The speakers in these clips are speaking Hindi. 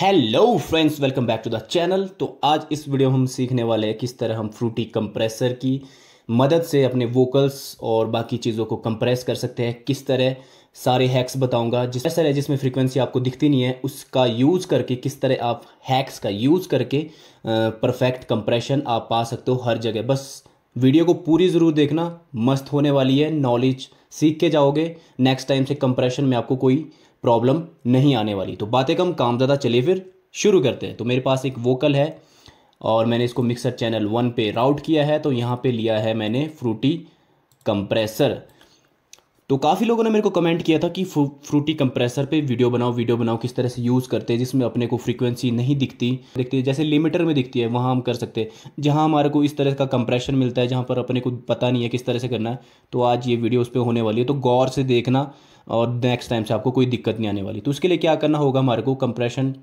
Hello friends welcome back to the channel तो आज इस वीडियो में हम सीखने वाले हैं किस तरह हम फ्रूटी कंप्रेसर की मदद से अपने वोकल्स और बाकी चीज़ों को कंप्रेस कर सकते हैं किस तरह सारे हैक्स बताऊंगा जिस तरह जिसमें फ्रीक्वेंसी आपको दिखती नहीं है उसका यूज़ करके किस तरह आप हैक्स का यूज़ करके परफेक्ट कंप्रेशन आप पा सकते हो हर जगह बस वीडियो को पूरी ज़रूर देखना मस्त होने वाली है नॉलेज सीख के जाओगे नेक्स्ट टाइम से कंप्रेशन में आपको कोई प्रॉब्लम नहीं आने वाली तो बातें कम काम ज़्यादा चले फिर शुरू करते हैं तो मेरे पास एक वोकल है और मैंने इसको मिक्सर चैनल वन पे राउट किया है तो यहाँ पे लिया है मैंने फ्रूटी कंप्रेसर तो काफ़ी लोगों ने मेरे को कमेंट किया था कि फ्रूटी कंप्रेसर पे वीडियो बनाओ वीडियो बनाओ किस तरह से यूज़ करते हैं जिसमें अपने को फ्रीक्वेंसी नहीं दिखती दिखती है जैसे लिमिटर में दिखती है वहाँ हम कर सकते हैं जहाँ हमारे को इस तरह का कंप्रेशन मिलता है जहाँ पर अपने को पता नहीं है किस तरह से करना है तो आज ये वीडियो उस पर होने वाली है तो गौर से देखना और नेक्स्ट टाइम से आपको कोई दिक्कत नहीं आने वाली तो उसके लिए क्या करना होगा हमारे को कंप्रेशन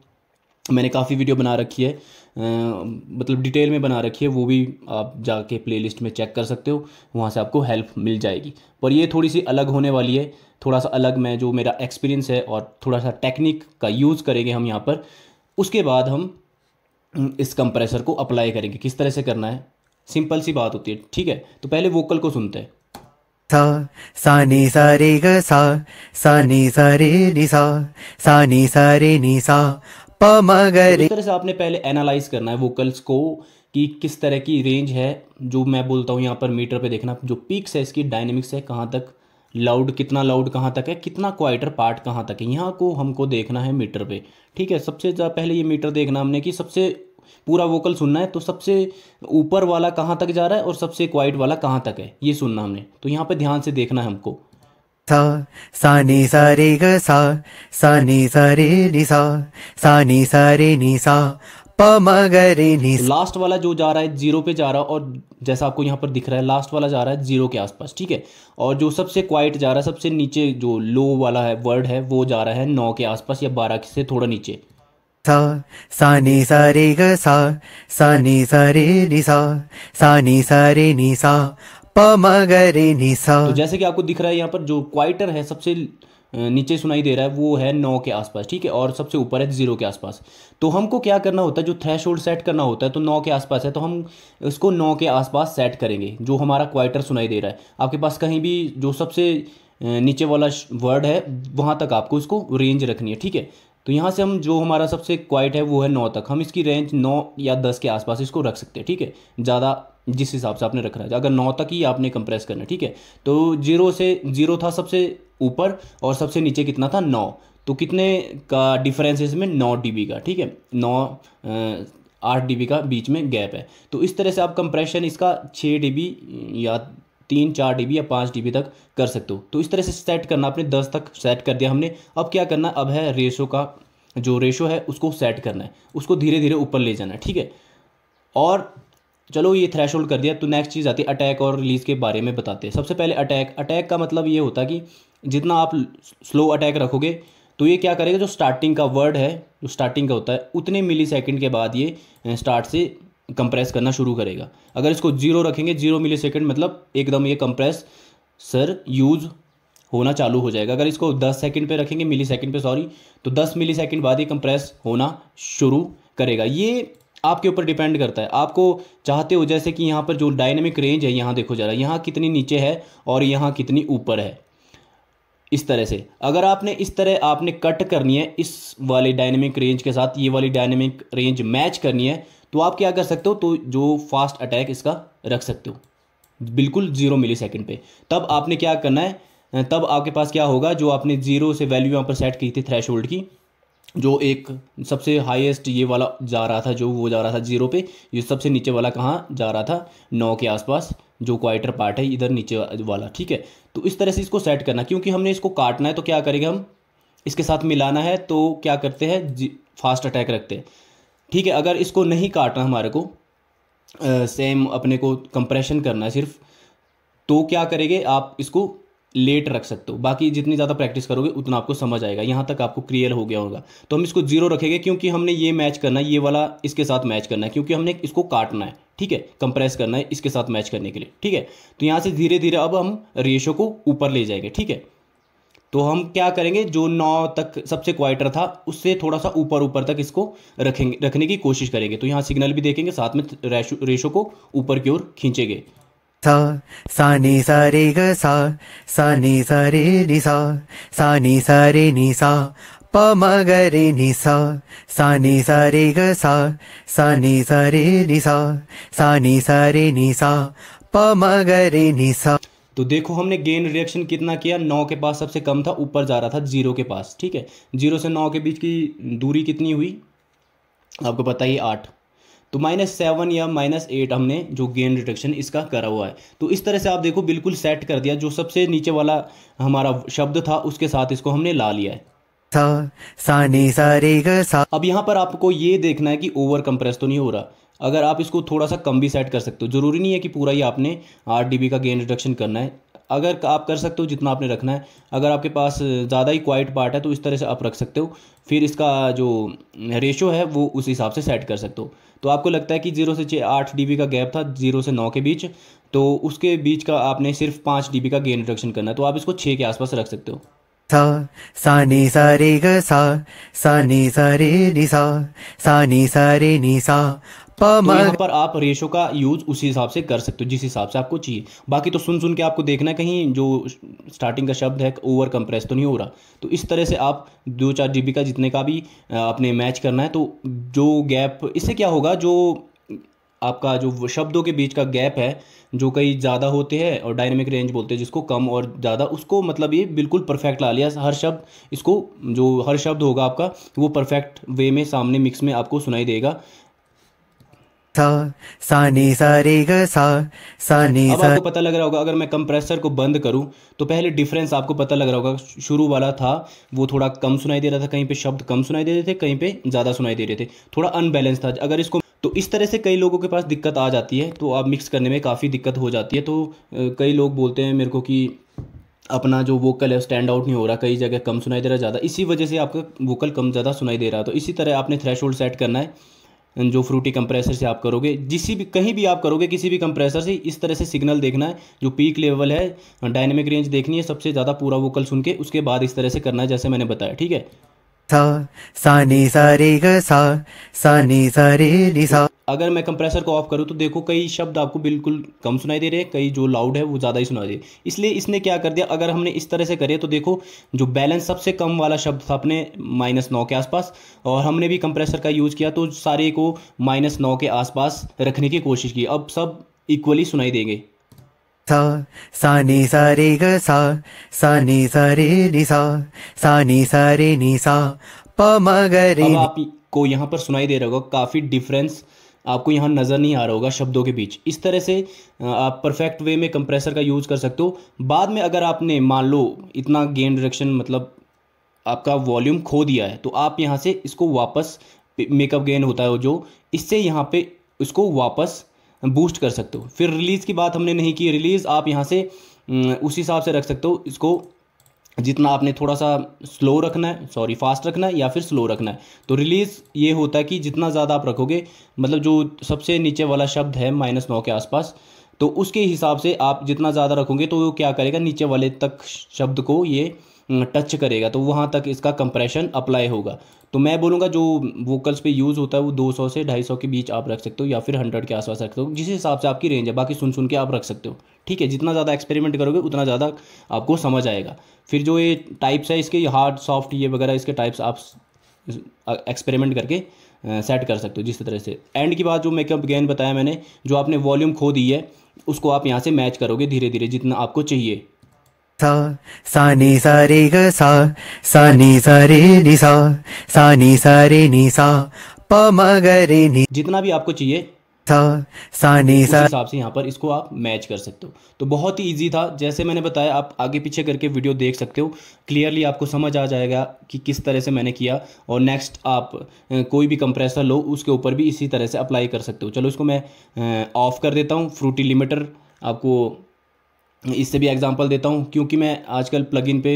मैंने काफ़ी वीडियो बना रखी है मतलब डिटेल में बना रखी है वो भी आप जाके प्लेलिस्ट में चेक कर सकते हो वहाँ से आपको हेल्प मिल जाएगी पर ये थोड़ी सी अलग होने वाली है थोड़ा सा अलग मैं जो मेरा एक्सपीरियंस है और थोड़ा सा टेक्निक का यूज़ करेंगे हम यहाँ पर उसके बाद हम इस कंप्रेसर को अप्लाई करेंगे किस तरह से करना है सिंपल सी बात होती है ठीक है तो पहले वोकल को सुनते हैं सा सा नी सा रे ग सा सा नी सा रे नि सा सा नी सा रे नि सा तो इस तरह से आपने पहले एनालाइज करना है वोकल्स को कि किस तरह की रेंज है जो मैं बोलता हूँ यहाँ पर मीटर पे देखना जो पीक्स है इसकी डायनेमिक्स है कहाँ तक लाउड कितना लाउड कहाँ तक है कितना क्वाइटर पार्ट कहाँ तक है यहाँ को हमको देखना है मीटर पे ठीक है सबसे पहले ये मीटर देखना हमने कि सबसे पूरा वोकल सुनना है तो सबसे ऊपर वाला कहाँ तक जा रहा है और सबसे क्वाइट वाला कहाँ तक है ये सुनना हमने तो यहाँ पर ध्यान से देखना है हमको सा सा नि सा रे ग सा सा नि सा रे नि सा सा नि सा रे नि सा प म ग रे नि लास्ट वाला जो जा रहा है जीरो पे जा रहा है और जैसा आपको यहाँ पर दिख रहा है लास्ट वाला जा रहा है जीरो के आसपास ठीक है और जो सबसे क्वाइट जा रहा है सबसे नीचे जो लो वाला है वर्ड है वो जा रहा है नौ के आसपास या बारह से थोड़ा नीचे सा सा नि सा रे ग सा सा नि सा रे नि सा सा नि सा रे नि सा तो जैसे कि आपको दिख रहा है यहाँ पर जो क्वाइटर है सबसे नीचे सुनाई दे रहा है वो है नौ के आसपास ठीक है और सबसे ऊपर है जीरो के आसपास तो हमको क्या करना होता है जो थ्रेश होल्ड सेट करना होता है तो नौ के आसपास है तो हम इसको नौ के आसपास सेट करेंगे जो हमारा क्वाइटर सुनाई दे रहा है आपके पास कहीं भी जो सबसे नीचे वाला वर्ड है वहाँ तक आपको इसको रेंज रखनी है ठीक है तो यहाँ से हम जो हमारा सबसे क्वाइट है वो है नौ तक हम इसकी रेंज नौ या दस के आसपास इसको रख सकते हैं ठीक है ज़्यादा जिस हिसाब से आपने रखना है अगर नौ तक ही आपने कंप्रेस करना ठीक है तो जीरो से जीरो था सबसे ऊपर और सबसे नीचे कितना था नौ तो कितने का डिफरेंस इसमें नौ डी का ठीक है नौ आठ डी का बीच में गैप है तो इस तरह से आप कंप्रेशन इसका छः डी या तीन चार डी या पाँच डी तक कर सकते हो तो इस तरह से सेट करना आपने दस तक सेट कर दिया हमने अब क्या करना अब है रेशो का जो रेशो है उसको सेट करना है उसको धीरे धीरे ऊपर ले जाना है ठीक है और चलो ये थ्रेश कर दिया तो नेक्स्ट चीज़ आती है अटैक और रिलीज़ के बारे में बताते हैं सबसे पहले अटैक अटैक का मतलब ये होता कि जितना आप स्लो अटैक रखोगे तो ये क्या करेगा जो स्टार्टिंग का वर्ड है जो स्टार्टिंग का होता है उतने मिली सेकेंड के बाद ये स्टार्ट eh, से कंप्रेस करना शुरू करेगा अगर इसको जीरो रखेंगे जीरो मिली सेकेंड मतलब एकदम ये कंप्रेस सर यूज़ होना चालू हो जाएगा अगर इसको 10 सेकंड पे रखेंगे मिली सेकंड पे सॉरी तो 10 मिली सेकंड बाद ये कंप्रेस होना शुरू करेगा ये आपके ऊपर डिपेंड करता है आपको चाहते हो जैसे कि यहाँ पर जो डायनेमिक रेंज है यहाँ देखो जरा यहाँ कितनी नीचे है और यहाँ कितनी ऊपर है इस तरह से अगर आपने इस तरह आपने कट करनी है इस वाले डायनेमिक रेंज के साथ ये वाली डायनेमिक रेंज मैच करनी है तो आप क्या कर सकते हो तो जो फास्ट अटैक इसका रख सकते हो बिल्कुल जीरो मिली सेकेंड पर तब आपने क्या करना है तब आपके पास क्या होगा जो आपने जीरो से वैल्यू यहाँ पर सेट की थी थ्रेश की जो एक सबसे हाईएस्ट ये वाला जा रहा था जो वो जा रहा था जीरो पे ये सबसे नीचे वाला कहाँ जा रहा था नौ के आसपास जो क्वाइटर पार्ट है इधर नीचे वाला ठीक है तो इस तरह से इसको सेट करना क्योंकि हमने इसको काटना है तो क्या करेंगे हम इसके साथ मिलाना है तो क्या करते हैं फास्ट अटैक रखते हैं ठीक है अगर इसको नहीं काटना हमारे को सेम अपने को कंप्रेशन करना है सिर्फ तो क्या करेंगे आप इसको लेट रख सकते हो बाकी जितनी ज़्यादा प्रैक्टिस करोगे उतना आपको समझ आएगा यहाँ तक आपको क्लियर हो गया होगा तो हम इसको जीरो रखेंगे क्योंकि हमने ये मैच करना है ये वाला इसके साथ मैच करना है क्योंकि हमने इसको काटना है ठीक है कंप्रेस करना है इसके साथ मैच करने के लिए ठीक है तो यहाँ से धीरे धीरे अब हम रेशो को ऊपर ले जाएंगे ठीक है तो हम क्या करेंगे जो नौ तक सबसे क्वाइटर था उससे थोड़ा सा ऊपर ऊपर तक इसको रखेंगे रखने की कोशिश करेंगे तो यहाँ सिग्नल भी देखेंगे साथ में रेशो, को ऊपर की ओर खींचेंगे सा सा नी सा रे ग सा सा नी सा रे सा सा नी सा रे सा प म ग रे नि सा सा नि सा रे ग सा सा सा रे नि सा सा सा रे नि सा प म ग रे नि सा तो देखो हमने गेन रिएक्शन कितना किया नौ के पास सबसे कम था ऊपर जा रहा था जीरो के पास ठीक है जीरो से नौ के बीच की दूरी कितनी हुई आपको पता ही आठ तो माइनस सेवन या माइनस एट हमने जो गेन रिडक्शन इसका करा हुआ है तो इस तरह से आप देखो बिल्कुल सेट कर दिया जो सबसे नीचे वाला हमारा शब्द था उसके साथ इसको हमने ला लिया है सा, साने सारे सा। अब यहाँ पर आपको ये देखना है कि ओवर कंप्रेस तो नहीं हो रहा अगर आप इसको थोड़ा सा कम भी सेट कर सकते हो ज़रूरी नहीं है कि पूरा ही आपने आठ डी का गेन रिडक्शन करना है अगर आप कर सकते हो जितना आपने रखना है अगर आपके पास ज़्यादा ही क्वाइट पार्ट है तो इस तरह से आप रख सकते हो फिर इसका जो रेशो है वो उस हिसाब से सेट कर सकते हो तो आपको लगता है कि जीरो से छः आठ डी का गैप था जीरो से नौ के बीच तो उसके बीच का आपने सिर्फ पाँच डी का गेन रिडक्शन करना है तो आप इसको छः के आसपास रख सकते हो सा सा सा सा रे सा सा सा सा सा सा सा सा सा सा सा सा सा सा तो, तो यहाँ पर आप रेशो का यूज़ उसी हिसाब से कर सकते हो जिस हिसाब से आपको चाहिए बाकी तो सुन सुन के आपको देखना कहीं जो स्टार्टिंग का शब्द है ओवर कंप्रेस तो नहीं हो रहा तो इस तरह से आप दो चार जी का जितने का भी आपने मैच करना है तो जो गैप इससे क्या होगा जो आपका जो शब्दों के बीच का गैप है जो कई ज़्यादा होते हैं और डायनेमिक रेंज बोलते हैं जिसको कम और ज़्यादा उसको मतलब ये बिल्कुल परफेक्ट ला लिया हर शब्द इसको जो हर शब्द होगा आपका वो परफेक्ट वे में सामने मिक्स में आपको सुनाई देगा सा सा नी सा रे ग सा सा नी अब आपको पता लग रहा होगा अगर मैं कंप्रेसर को बंद करूं तो पहले डिफरेंस आपको पता लग रहा होगा शुरू वाला था वो थोड़ा कम सुनाई दे रहा था कहीं पे शब्द कम सुनाई दे रहे थे कहीं पे ज़्यादा सुनाई दे रहे थे थोड़ा अनबैलेंस था अगर इसको तो इस तरह से कई लोगों के पास दिक्कत आ जाती है तो आप मिक्स करने में काफ़ी दिक्कत हो जाती है तो कई लोग बोलते हैं मेरे को कि अपना जो वोकल है स्टैंड आउट नहीं हो रहा कई जगह कम सुनाई दे रहा ज़्यादा इसी वजह से आपका वोकल कम ज़्यादा सुनाई दे रहा तो इसी तरह आपने थ्रेश सेट करना है जो फ्रूटी कंप्रेसर से आप करोगे जिस भी कहीं भी आप करोगे किसी भी कंप्रेसर से इस तरह से सिग्नल देखना है जो पीक लेवल है डायनेमिक रेंज देखनी है सबसे ज़्यादा पूरा वोकल सुन के उसके बाद इस तरह से करना है जैसे मैंने बताया ठीक है सा सा नी सा रे ग सा सा नी सा रे नी सा अगर मैं कंप्रेसर को ऑफ करूँ तो देखो कई शब्द आपको बिल्कुल कम सुनाई दे रहे हैं कई जो लाउड है वो ज़्यादा ही सुना दे इसलिए इसने क्या कर दिया अगर हमने इस तरह से करे तो देखो जो बैलेंस सबसे कम वाला शब्द था अपने माइनस नौ के आसपास और हमने भी कंप्रेसर का यूज़ किया तो सारे को माइनस नौ के आसपास रखने की कोशिश की अब सब इक्वली सुनाई देंगे सा सा नी सा रे ग सा सा नी सा रे नी सा सा नी सा रे नी सा प म ग रे अब आपको यहाँ पर सुनाई दे रहा होगा काफ़ी डिफरेंस आपको यहाँ नज़र नहीं आ रहा होगा शब्दों के बीच इस तरह से आप परफेक्ट वे में कंप्रेसर का यूज़ कर सकते हो बाद में अगर आपने मान लो इतना गेन रिडक्शन मतलब आपका वॉल्यूम खो दिया है तो आप यहाँ से इसको वापस मेकअप गेन होता है जो इससे यहाँ पे इसको वापस बूस्ट कर सकते हो फिर रिलीज़ की बात हमने नहीं की रिलीज़ आप यहाँ से उस हिसाब से रख सकते हो इसको जितना आपने थोड़ा सा स्लो रखना है सॉरी फास्ट रखना है या फिर स्लो रखना है तो रिलीज़ ये होता है कि जितना ज़्यादा आप रखोगे मतलब जो सबसे नीचे वाला शब्द है माइनस नौ के आसपास तो उसके हिसाब से आप जितना ज़्यादा रखोगे तो क्या करेगा नीचे वाले तक शब्द को ये टच करेगा तो वहाँ तक इसका कंप्रेशन अप्लाई होगा तो मैं बोलूँगा जो वोकल्स पे यूज़ होता है वो 200 से 250 के बीच आप रख सकते हो या फिर 100 के आसपास रख सकते हो जिस हिसाब से आपकी रेंज है बाकी सुन सुन के आप रख सकते हो ठीक है जितना ज़्यादा एक्सपेरिमेंट करोगे उतना ज़्यादा आपको समझ आएगा फिर जो ये टाइप्स है इसके हार्ड सॉफ्ट ये वगैरह इसके टाइप्स आप एक्सपेरिमेंट करके सेट कर सकते हो जिस तरह से एंड की बात जो मेकअप गेन बताया मैंने जो आपने वॉल्यूम खो दी है उसको आप यहाँ से मैच करोगे धीरे धीरे जितना आपको चाहिए सानी सारे ग सा सानी सारे नि सा सानी सारे नि सा प म ग रे नि जितना भी आपको चाहिए था सानी सा हिसाब से यहाँ पर इसको आप मैच कर सकते हो तो बहुत ही इजी था जैसे मैंने बताया आप आगे पीछे करके वीडियो देख सकते हो क्लियरली आपको समझ आ जाएगा कि किस तरह से मैंने किया और नेक्स्ट आप कोई भी कंप्रेसर लो उसके ऊपर भी इसी तरह से अप्लाई कर सकते हो चलो इसको मैं ऑफ़ कर देता हूँ फ्रूटी लिमिटर आपको इससे भी एग्जांपल देता हूँ क्योंकि मैं आजकल प्लगइन पे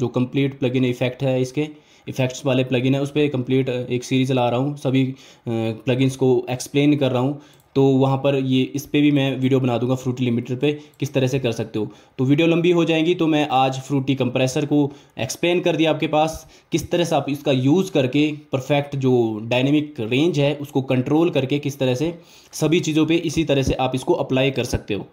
जो कंप्लीट प्लगइन इफेक्ट है इसके इफेक्ट्स वाले प्लगइन है उस पर कम्प्लीट एक सीरीज ला रहा हूँ सभी प्लगइन्स को एक्सप्लेन कर रहा हूँ तो वहाँ पर ये इस पर भी मैं वीडियो बना दूंगा फ्रूटी लिमिटर पे किस तरह से कर सकते हो तो वीडियो लंबी हो जाएगी तो मैं आज फ्रूटी कंप्रेसर को एक्सप्लेन कर दिया आपके पास किस तरह से आप इसका यूज़ करके परफेक्ट जो डायनेमिक रेंज है उसको कंट्रोल करके किस तरह से सभी चीज़ों पे इसी तरह से आप इसको अप्लाई कर सकते हो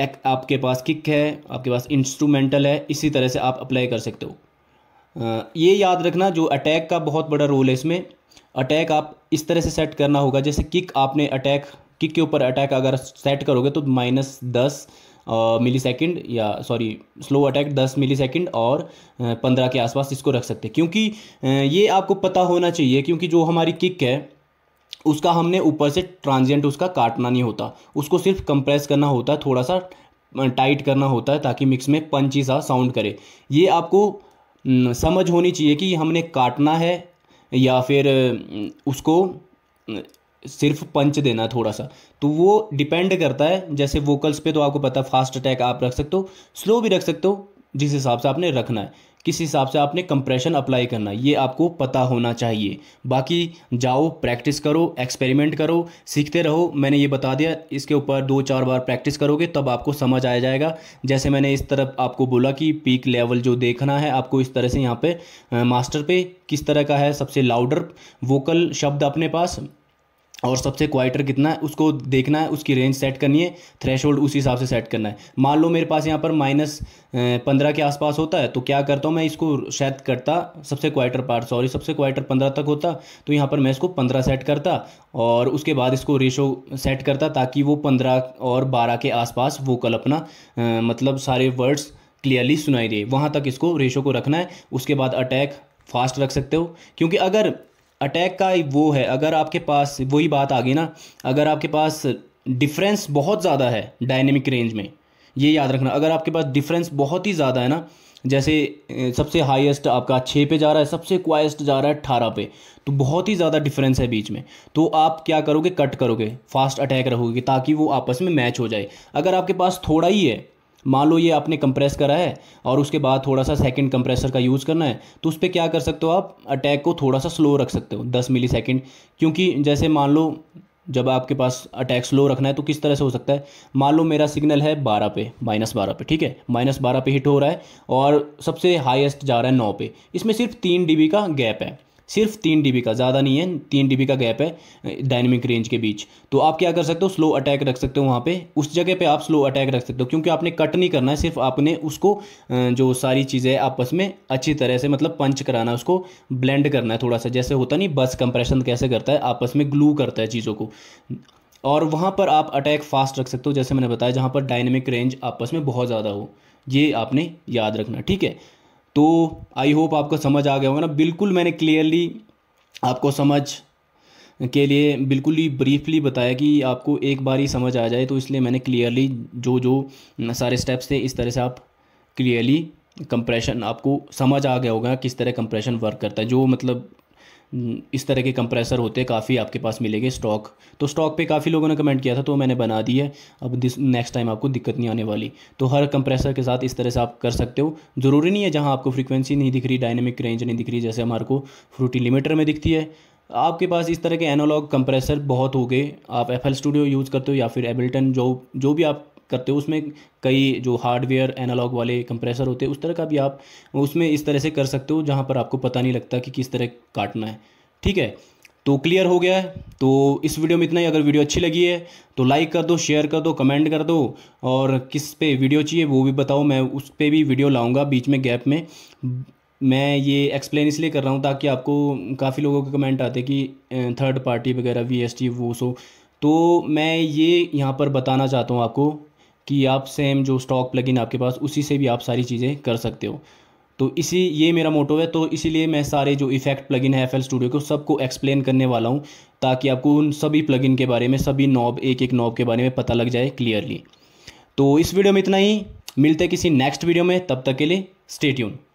एक आपके पास किक है आपके पास इंस्ट्रूमेंटल है इसी तरह से आप अप्लाई कर सकते हो ये याद रखना जो अटैक का बहुत बड़ा रोल है इसमें अटैक आप इस तरह से सेट करना होगा जैसे किक आपने अटैक किक के ऊपर अटैक अगर सेट करोगे तो माइनस दस मिली सेकेंड या सॉरी स्लो अटैक दस मिली सेकेंड और पंद्रह के आसपास इसको रख सकते हैं क्योंकि ये आपको पता होना चाहिए क्योंकि जो हमारी किक है उसका हमने ऊपर से ट्रांजिएंट उसका काटना नहीं होता उसको सिर्फ कंप्रेस करना होता है थोड़ा सा टाइट करना होता है ताकि मिक्स में पंची सा साउंड करे ये आपको समझ होनी चाहिए कि हमने काटना है या फिर उसको सिर्फ पंच देना थोड़ा सा तो वो डिपेंड करता है जैसे वोकल्स पे तो आपको पता है फास्ट अटैक आप रख सकते हो स्लो भी रख सकते हो जिस हिसाब से आपने रखना है किस हिसाब से आपने कंप्रेशन अप्लाई करना ये आपको पता होना चाहिए बाकी जाओ प्रैक्टिस करो एक्सपेरिमेंट करो सीखते रहो मैंने ये बता दिया इसके ऊपर दो चार बार प्रैक्टिस करोगे तब आपको समझ आ जाएगा जैसे मैंने इस तरफ आपको बोला कि पीक लेवल जो देखना है आपको इस तरह से यहाँ पे मास्टर पे किस तरह का है सबसे लाउडर वोकल शब्द अपने पास और सबसे क्वाइटर कितना है उसको देखना है उसकी रेंज सेट करनी है थ्रेश होल्ड उसी हिसाब से सेट करना है मान लो मेरे पास यहाँ पर माइनस पंद्रह के आसपास होता है तो क्या करता हूँ मैं इसको सेट करता सबसे क्वाइटर पार्ट सॉरी सबसे क्वाइटर पंद्रह तक होता तो यहाँ पर मैं इसको पंद्रह सेट करता और उसके बाद इसको रेशो सेट करता ताकि वो पंद्रह और बारह के आसपास वोकल अपना आ, मतलब सारे वर्ड्स क्लियरली सुनाई दे वहाँ तक इसको रेशो को रखना है उसके बाद अटैक फास्ट रख सकते हो क्योंकि अगर अटैक का वो है अगर आपके पास वही बात आ गई ना अगर आपके पास डिफरेंस बहुत ज़्यादा है डायनेमिक रेंज में ये याद रखना अगर आपके पास डिफरेंस बहुत ही ज़्यादा है ना जैसे सबसे हाईएस्ट आपका छः पे जा रहा है सबसे क्वाइस्ट जा रहा है अट्ठारह पे तो बहुत ही ज़्यादा डिफरेंस है बीच में तो आप क्या करोगे कट करोगे फास्ट अटैक रहोगे ताकि वो आपस में मैच हो जाए अगर आपके पास थोड़ा ही है मान लो ये आपने कंप्रेस करा है और उसके बाद थोड़ा सा सेकंड कंप्रेसर का यूज़ करना है तो उस पर क्या कर सकते हो आप अटैक को थोड़ा सा स्लो रख सकते हो दस मिली सेकेंड क्योंकि जैसे मान लो जब आपके पास अटैक स्लो रखना है तो किस तरह से हो सकता है मान लो मेरा सिग्नल है बारह पे माइनस बारह पे ठीक है माइनस बारह पे हिट हो रहा है और सबसे हाईएस्ट जा रहा है नौ पे इसमें सिर्फ तीन डी का गैप है सिर्फ तीन डी का ज़्यादा नहीं है तीन डी का गैप है डायनेमिक रेंज के बीच तो आप क्या कर सकते हो स्लो अटैक रख सकते हो वहाँ पे उस जगह पे आप स्लो अटैक रख सकते हो क्योंकि आपने कट नहीं करना है सिर्फ आपने उसको जो सारी चीज़ें आपस में अच्छी तरह से मतलब पंच कराना है उसको ब्लेंड करना है थोड़ा सा जैसे होता नहीं बस कंप्रेशन कैसे करता है आपस में ग्लू करता है चीज़ों को और वहाँ पर आप अटैक फास्ट रख सकते हो जैसे मैंने बताया जहाँ पर डायनेमिक रेंज आपस में बहुत ज़्यादा हो ये आपने याद रखना ठीक है तो आई होप आपको समझ आ गया होगा ना बिल्कुल मैंने क्लियरली आपको समझ के लिए बिल्कुल ही ब्रीफली बताया कि आपको एक बार ही समझ आ जाए तो इसलिए मैंने क्लियरली जो जो सारे स्टेप्स थे इस तरह से आप क्लियरली कंप्रेशन आपको समझ आ गया होगा किस तरह कंप्रेशन वर्क करता है जो मतलब इस तरह के कंप्रेसर होते हैं काफ़ी आपके पास मिलेंगे स्टॉक तो स्टॉक पे काफ़ी लोगों ने कमेंट किया था तो मैंने बना दी है अब नेक्स्ट टाइम आपको दिक्कत नहीं आने वाली तो हर कंप्रेसर के साथ इस तरह से आप कर सकते हो ज़रूरी नहीं है जहाँ आपको फ्रीक्वेंसी नहीं दिख रही डायनेमिक रेंज नहीं दिख रही जैसे हमारे को फ्रूटी लिमिटर में दिखती है आपके पास इस तरह के एनालॉग कंप्रेसर बहुत हो गए आप एफ स्टूडियो यूज़ करते हो या फिर एबिल्टन जो जो भी आप करते हो उसमें कई जो हार्डवेयर एनालॉग वाले कंप्रेसर होते हैं उस तरह का भी आप उसमें इस तरह से कर सकते हो जहाँ पर आपको पता नहीं लगता कि किस तरह काटना है ठीक है तो क्लियर हो गया है तो इस वीडियो में इतना ही अगर वीडियो अच्छी लगी है तो लाइक कर दो शेयर कर दो कमेंट कर दो और किस पे वीडियो चाहिए वो भी बताओ मैं उस पर भी वीडियो लाऊंगा बीच में गैप में मैं ये एक्सप्लेन इसलिए कर रहा हूँ ताकि आपको काफ़ी लोगों के कमेंट आते कि थर्ड पार्टी वगैरह वी वो सो तो मैं ये यहाँ पर बताना चाहता हूँ आपको कि आप सेम जो स्टॉक प्लगइन आपके पास उसी से भी आप सारी चीज़ें कर सकते हो तो इसी ये मेरा मोटो है तो इसीलिए मैं सारे जो इफेक्ट प्लगइन है एफ स्टूडियो को सबको एक्सप्लेन करने वाला हूँ ताकि आपको उन सभी प्लगइन के बारे में सभी नॉब एक एक नॉब के बारे में पता लग जाए क्लियरली तो इस वीडियो में इतना ही मिलते हैं किसी नेक्स्ट वीडियो में तब तक के लिए स्टेट्यून